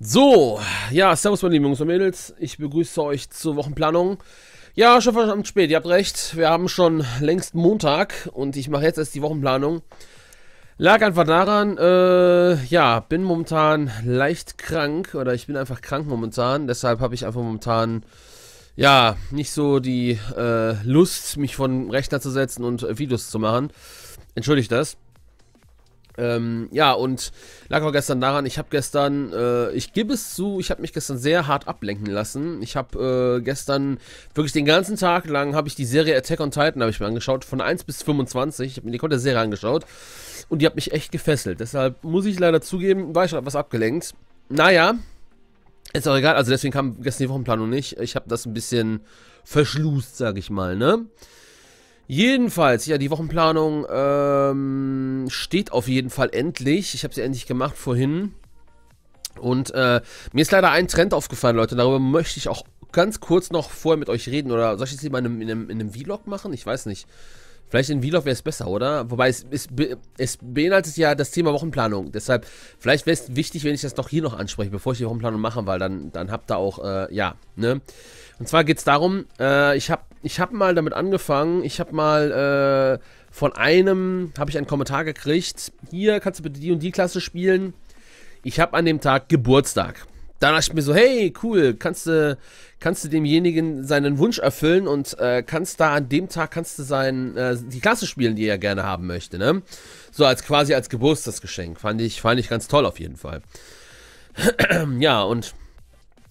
So, ja, servus meine lieben Jungs und Mädels, ich begrüße euch zur Wochenplanung. Ja, schon verdammt spät, ihr habt recht, wir haben schon längst Montag und ich mache jetzt erst die Wochenplanung. Lag einfach daran, äh, ja, bin momentan leicht krank oder ich bin einfach krank momentan, deshalb habe ich einfach momentan, ja, nicht so die äh, Lust, mich von Rechner zu setzen und äh, Videos zu machen. Entschuldigt das. Ähm, ja, und lag auch gestern daran, ich habe gestern, äh, ich gebe es zu, ich habe mich gestern sehr hart ablenken lassen. Ich habe äh, gestern wirklich den ganzen Tag lang habe ich die Serie Attack on Titan habe ich mir angeschaut, von 1 bis 25. Ich habe mir die komplette Serie angeschaut und die hat mich echt gefesselt. Deshalb muss ich leider zugeben, war ich schon etwas abgelenkt. Naja, ist auch egal, also deswegen kam gestern die Wochenplanung nicht. Ich habe das ein bisschen verschlust, sage ich mal, ne? Jedenfalls, ja, die Wochenplanung ähm, steht auf jeden Fall endlich. Ich habe sie endlich gemacht vorhin. Und äh, mir ist leider ein Trend aufgefallen, Leute. Darüber möchte ich auch ganz kurz noch vorher mit euch reden. Oder soll ich jetzt lieber in einem, in einem, in einem Vlog machen? Ich weiß nicht. Vielleicht in Vlog wäre es besser, oder? Wobei es, es, es, beinhaltet ja das Thema Wochenplanung. Deshalb, vielleicht wäre es wichtig, wenn ich das doch hier noch anspreche, bevor ich die Wochenplanung mache, weil dann, dann habt ihr auch, äh, ja, ne? Und zwar geht es darum, äh, ich habe ich habe mal damit angefangen, ich habe mal äh, von einem, habe ich einen Kommentar gekriegt, hier kannst du bitte die und die Klasse spielen. Ich habe an dem Tag Geburtstag. Da dachte ich mir so, hey, cool, kannst du, kannst du demjenigen seinen Wunsch erfüllen und äh, kannst da an dem Tag, kannst du sein, äh, die Klasse spielen, die er gerne haben möchte, ne? So als quasi als Geburtstagsgeschenk. Fand ich, fand ich ganz toll auf jeden Fall. ja, und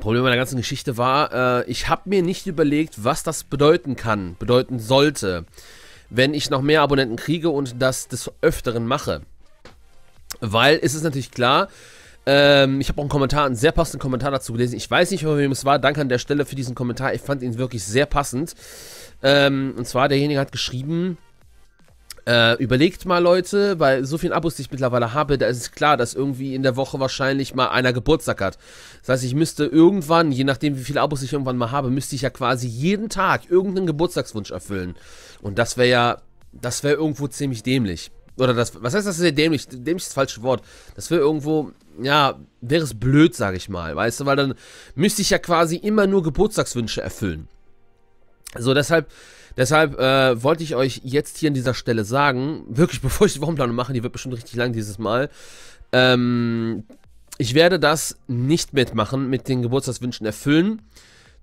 Problem bei der ganzen Geschichte war, äh, ich habe mir nicht überlegt, was das bedeuten kann, bedeuten sollte, wenn ich noch mehr Abonnenten kriege und das des Öfteren mache. Weil es ist natürlich klar, ähm, ich habe auch einen Kommentar, einen sehr passenden Kommentar dazu gelesen. Ich weiß nicht, von wem es war. Danke an der Stelle für diesen Kommentar. Ich fand ihn wirklich sehr passend. Ähm, und zwar, derjenige hat geschrieben, äh, überlegt mal, Leute, weil so viele Abos, die ich mittlerweile habe, da ist es klar, dass irgendwie in der Woche wahrscheinlich mal einer Geburtstag hat. Das heißt, ich müsste irgendwann, je nachdem, wie viele Abos ich irgendwann mal habe, müsste ich ja quasi jeden Tag irgendeinen Geburtstagswunsch erfüllen. Und das wäre ja, das wäre irgendwo ziemlich dämlich. Oder das, was heißt das ist dämlich? Dämlich ist das falsche Wort. Das wäre irgendwo, ja, wäre es blöd, sag ich mal, weißt du, weil dann müsste ich ja quasi immer nur Geburtstagswünsche erfüllen. So, deshalb, Deshalb äh, wollte ich euch jetzt hier an dieser Stelle sagen, wirklich bevor ich die Wochenplanung mache, die wird bestimmt richtig lang dieses Mal, ähm, ich werde das nicht mitmachen, mit den Geburtstagswünschen erfüllen.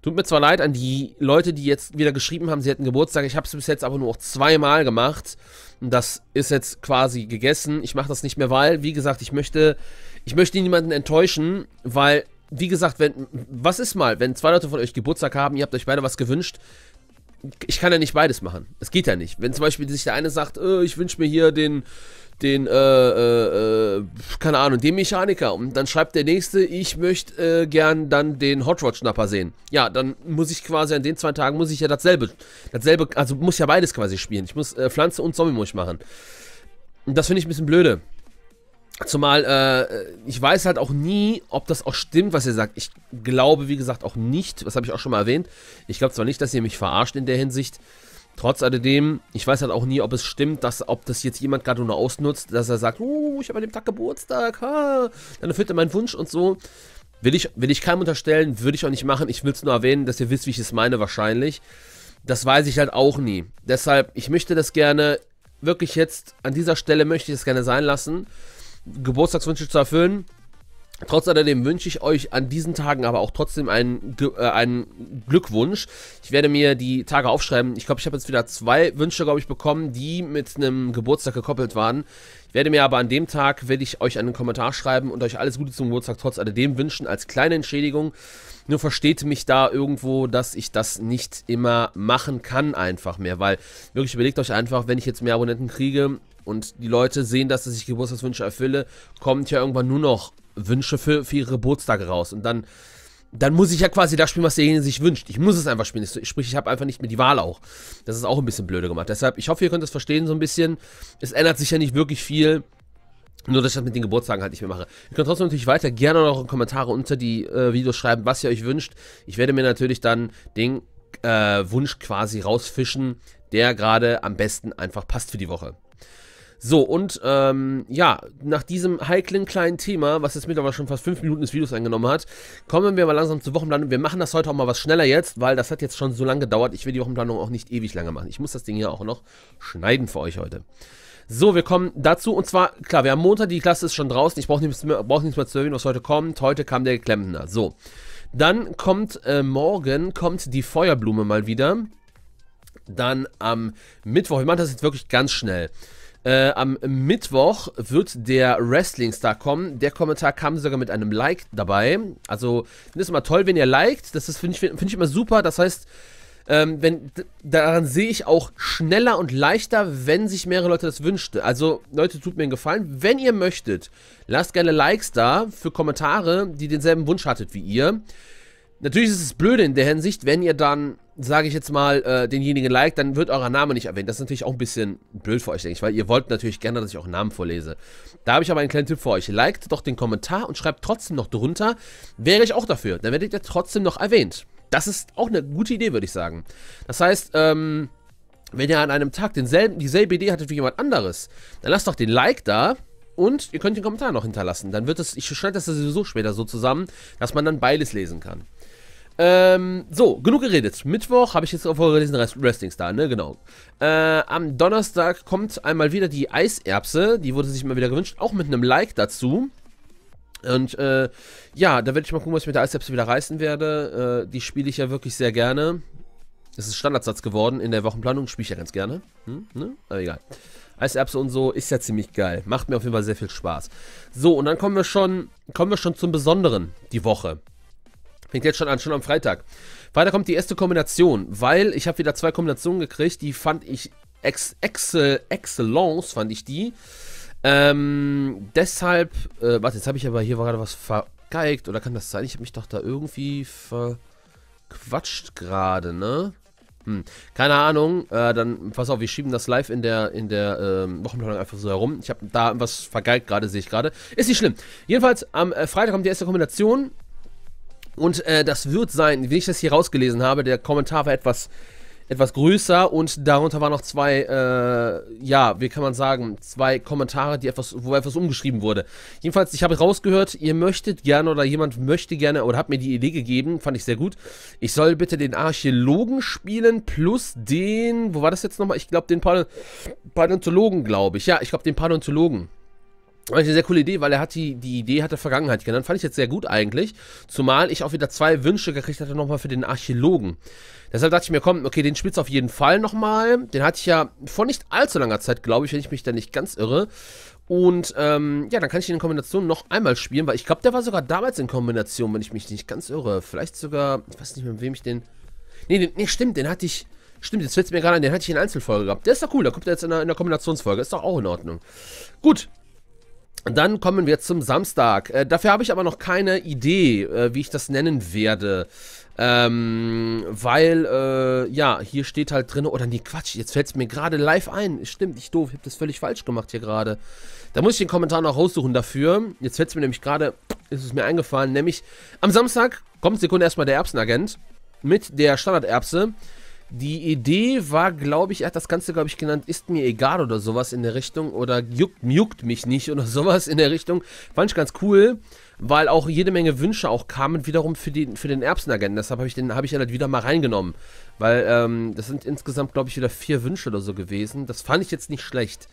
Tut mir zwar leid an die Leute, die jetzt wieder geschrieben haben, sie hätten Geburtstag. Ich habe es bis jetzt aber nur auch zweimal gemacht. das ist jetzt quasi gegessen. Ich mache das nicht mehr, weil, wie gesagt, ich möchte, ich möchte niemanden enttäuschen, weil, wie gesagt, wenn, was ist mal, wenn zwei Leute von euch Geburtstag haben, ihr habt euch beide was gewünscht, ich kann ja nicht beides machen. Es geht ja nicht. Wenn zum Beispiel sich der eine sagt, äh, ich wünsche mir hier den, den, äh, äh, äh, keine Ahnung, den Mechaniker. Und dann schreibt der nächste, ich möchte äh, gern dann den Hot Rod Schnapper sehen. Ja, dann muss ich quasi an den zwei Tagen muss ich ja dasselbe, dasselbe, also muss ja beides quasi spielen. Ich muss äh, Pflanze und Zombie muss ich machen. Und das finde ich ein bisschen blöde. Zumal äh, ich weiß halt auch nie, ob das auch stimmt, was ihr sagt. Ich glaube, wie gesagt, auch nicht, das habe ich auch schon mal erwähnt. Ich glaube zwar nicht, dass ihr mich verarscht in der Hinsicht. Trotz alledem, ich weiß halt auch nie, ob es stimmt, dass ob das jetzt jemand gerade nur ausnutzt, dass er sagt, oh, ich habe an dem Tag Geburtstag, ha, dann erfüllt er meinen Wunsch und so. Will ich, will ich keinem unterstellen, würde ich auch nicht machen. Ich will es nur erwähnen, dass ihr wisst, wie ich es meine wahrscheinlich. Das weiß ich halt auch nie. Deshalb, ich möchte das gerne, wirklich jetzt, an dieser Stelle möchte ich das gerne sein lassen. Geburtstagswünsche zu erfüllen. Trotz alledem wünsche ich euch an diesen Tagen aber auch trotzdem einen, äh, einen Glückwunsch. Ich werde mir die Tage aufschreiben. Ich glaube, ich habe jetzt wieder zwei Wünsche, glaube ich, bekommen, die mit einem Geburtstag gekoppelt waren. Ich werde mir aber an dem Tag, werde ich euch einen Kommentar schreiben und euch alles Gute zum Geburtstag trotz alledem wünschen, als kleine Entschädigung. Nur versteht mich da irgendwo, dass ich das nicht immer machen kann einfach mehr, weil wirklich überlegt euch einfach, wenn ich jetzt mehr Abonnenten kriege, und die Leute sehen, dass ich Geburtstagswünsche erfülle, kommt ja irgendwann nur noch Wünsche für, für ihre Geburtstage raus. Und dann, dann muss ich ja quasi das spielen, was derjenige sich wünscht. Ich muss es einfach spielen. Sprich, ich habe einfach nicht mehr die Wahl auch. Das ist auch ein bisschen blöde gemacht. Deshalb, ich hoffe, ihr könnt das verstehen so ein bisschen. Es ändert sich ja nicht wirklich viel. Nur, dass ich das mit den Geburtstagen halt nicht mehr mache. Ihr könnt trotzdem natürlich weiter gerne noch in Kommentare unter die äh, Videos schreiben, was ihr euch wünscht. Ich werde mir natürlich dann den äh, Wunsch quasi rausfischen, der gerade am besten einfach passt für die Woche. So, und ähm, ja, nach diesem heiklen kleinen Thema, was jetzt mittlerweile schon fast fünf Minuten des Videos eingenommen hat, kommen wir mal langsam zur Wochenplanung. Wir machen das heute auch mal was schneller jetzt, weil das hat jetzt schon so lange gedauert. Ich will die Wochenplanung auch nicht ewig lange machen. Ich muss das Ding hier auch noch schneiden für euch heute. So, wir kommen dazu und zwar, klar, wir haben Montag, die Klasse ist schon draußen, ich brauche nichts, mehr, brauch nichts mehr zu erwähnen, was heute kommt. Heute kam der Klempner. So, dann kommt äh, morgen, kommt die Feuerblume mal wieder. Dann am Mittwoch, Wir machen das jetzt wirklich ganz schnell. Äh, am Mittwoch wird der Wrestling-Star kommen. Der Kommentar kam sogar mit einem Like dabei. Also, ich finde es immer toll, wenn ihr liked. Das finde ich, find ich immer super. Das heißt, ähm, wenn, daran sehe ich auch schneller und leichter, wenn sich mehrere Leute das wünschen. Also, Leute, tut mir einen Gefallen. Wenn ihr möchtet, lasst gerne Likes da für Kommentare, die denselben Wunsch hattet wie ihr. Natürlich ist es blöde in der Hinsicht, wenn ihr dann, sage ich jetzt mal, äh, denjenigen liked, dann wird euer Name nicht erwähnt. Das ist natürlich auch ein bisschen blöd für euch, denke ich, weil ihr wollt natürlich gerne, dass ich auch Namen vorlese. Da habe ich aber einen kleinen Tipp für euch. Liked doch den Kommentar und schreibt trotzdem noch drunter, wäre ich auch dafür. Dann werdet ihr trotzdem noch erwähnt. Das ist auch eine gute Idee, würde ich sagen. Das heißt, ähm, wenn ihr an einem Tag denselben, dieselbe Idee hattet wie jemand anderes, dann lasst doch den Like da und ihr könnt den Kommentar noch hinterlassen. Dann wird es, ich schneide das sowieso später so zusammen, dass man dann beides lesen kann. Ähm, so, genug geredet. Mittwoch habe ich jetzt auf vorgelesen Wrestling Star, ne? Genau. Äh, am Donnerstag kommt einmal wieder die Eiserbse. Die wurde sich mal wieder gewünscht. Auch mit einem Like dazu. Und äh, ja, da werde ich mal gucken, was ich mit der Eiserbse wieder reißen werde. Äh, die spiele ich ja wirklich sehr gerne. Das ist Standardsatz geworden. In der Wochenplanung spiele ich ja ganz gerne. Hm? Ne? Aber egal. Eiserbse und so ist ja ziemlich geil. Macht mir auf jeden Fall sehr viel Spaß. So, und dann kommen wir schon, kommen wir schon zum Besonderen die Woche. Fängt jetzt schon an, schon am Freitag. Weiter kommt die erste Kombination, weil ich habe wieder zwei Kombinationen gekriegt, die fand ich ex excel excellence, fand ich die. Ähm, deshalb, äh, warte, jetzt habe ich aber hier gerade was vergeigt, oder kann das sein? Ich habe mich doch da irgendwie verquatscht gerade, ne? Hm. Keine Ahnung, äh, dann pass auf, wir schieben das live in der, in der ähm, Wochenplanung einfach so herum. Ich habe da was vergeigt gerade, sehe ich gerade. Ist nicht schlimm. Jedenfalls, am äh, Freitag kommt die erste Kombination. Und äh, das wird sein, wenn ich das hier rausgelesen habe, der Kommentar war etwas, etwas größer und darunter waren noch zwei, äh, ja, wie kann man sagen, zwei Kommentare, die etwas, wo etwas umgeschrieben wurde. Jedenfalls, ich habe rausgehört, ihr möchtet gerne oder jemand möchte gerne oder hat mir die Idee gegeben, fand ich sehr gut. Ich soll bitte den Archäologen spielen plus den, wo war das jetzt nochmal? Ich glaube, den Paläontologen, glaube ich. Ja, ich glaube, den Paläontologen. War eine sehr coole Idee, weil er hat die, die Idee hat der Vergangenheit genannt. Fand ich jetzt sehr gut eigentlich. Zumal ich auch wieder zwei Wünsche gekriegt hatte nochmal für den Archäologen. Deshalb dachte ich mir, komm, okay, den spielst du auf jeden Fall nochmal. Den hatte ich ja vor nicht allzu langer Zeit, glaube ich, wenn ich mich da nicht ganz irre. Und ähm, ja, dann kann ich den in Kombination noch einmal spielen, weil ich glaube, der war sogar damals in Kombination, wenn ich mich nicht ganz irre. Vielleicht sogar, ich weiß nicht mehr, mit wem ich den... Nee, den, nee stimmt, den hatte ich... Stimmt, jetzt fällt es mir gerade an, den hatte ich in Einzelfolge gehabt. Der ist doch cool, da kommt er jetzt in der, in der Kombinationsfolge. Ist doch auch in Ordnung. Gut, dann kommen wir zum Samstag. Äh, dafür habe ich aber noch keine Idee, äh, wie ich das nennen werde. Ähm, weil, äh, ja, hier steht halt drin, oder nee, Quatsch, jetzt fällt es mir gerade live ein. Stimmt, ich doof, ich habe das völlig falsch gemacht hier gerade. Da muss ich den Kommentar noch raussuchen dafür. Jetzt fällt es mir nämlich gerade, ist es mir eingefallen, nämlich am Samstag kommt Sekunde erstmal der Erbsenagent mit der Standarderbse. erbse die Idee war, glaube ich, er hat das Ganze, glaube ich, genannt, ist mir egal oder sowas in der Richtung oder juckt, juckt mich nicht oder sowas in der Richtung. Fand ich ganz cool, weil auch jede Menge Wünsche auch kamen wiederum für den, für den Erbsenagenten. Deshalb habe ich den habe ich halt wieder mal reingenommen, weil ähm, das sind insgesamt, glaube ich, wieder vier Wünsche oder so gewesen. Das fand ich jetzt nicht schlecht.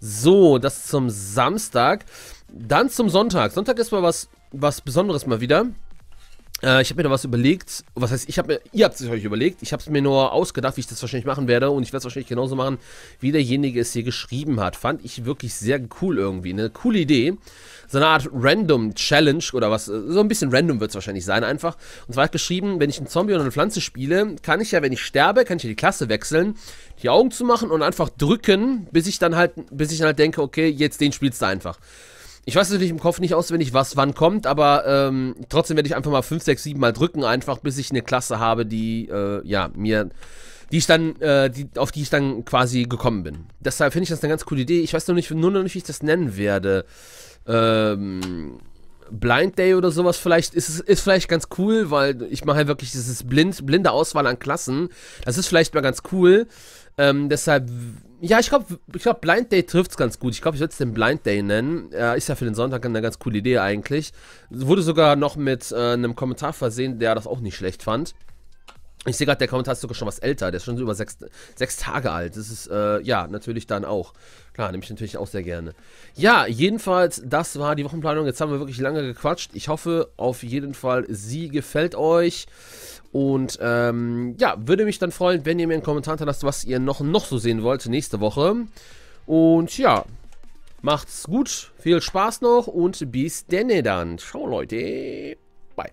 So, das zum Samstag. Dann zum Sonntag. Sonntag ist mal was, was Besonderes mal wieder. Äh, ich habe mir da was überlegt. Was heißt, ich habe mir, ihr habt es euch überlegt. Ich habe es mir nur ausgedacht, wie ich das wahrscheinlich machen werde. Und ich werde es wahrscheinlich genauso machen, wie derjenige es hier geschrieben hat. Fand ich wirklich sehr cool irgendwie. Eine coole Idee. So eine Art Random Challenge oder was. So ein bisschen random wird es wahrscheinlich sein einfach. Und zwar hat geschrieben, wenn ich einen Zombie oder eine Pflanze spiele, kann ich ja, wenn ich sterbe, kann ich ja die Klasse wechseln, die Augen zu machen und einfach drücken, bis ich dann halt, bis ich dann halt denke, okay, jetzt den spielst du einfach. Ich weiß natürlich im Kopf nicht auswendig, was wann kommt, aber ähm, trotzdem werde ich einfach mal 5, 6, 7 mal drücken, einfach bis ich eine Klasse habe, die, äh, ja, mir, die ich dann, äh, die, auf die ich dann quasi gekommen bin. Deshalb finde ich das eine ganz coole Idee. Ich weiß noch nicht, nur noch nicht, wie ich das nennen werde. Ähm, Blind Day oder sowas vielleicht ist ist vielleicht ganz cool, weil ich mache halt wirklich dieses blind blinde Auswahl an Klassen. Das ist vielleicht mal ganz cool. Ähm, deshalb ja, ich glaube, ich glaub, Blind Day trifft's ganz gut. Ich glaube, ich würde es den Blind Day nennen. Äh, ist ja für den Sonntag eine ganz coole Idee eigentlich. Wurde sogar noch mit äh, einem Kommentar versehen, der das auch nicht schlecht fand. Ich sehe gerade, der Kommentar ist sogar schon was älter. Der ist schon so über sechs, sechs Tage alt. Das ist, äh, ja, natürlich dann auch. Klar, nehme ich natürlich auch sehr gerne. Ja, jedenfalls, das war die Wochenplanung. Jetzt haben wir wirklich lange gequatscht. Ich hoffe auf jeden Fall, sie gefällt euch. Und ähm, ja, würde mich dann freuen, wenn ihr mir einen Kommentar hinterlasst, was ihr noch, noch so sehen wollt nächste Woche. Und ja, macht's gut. Viel Spaß noch und bis denn dann. Ciao, Leute. Bye.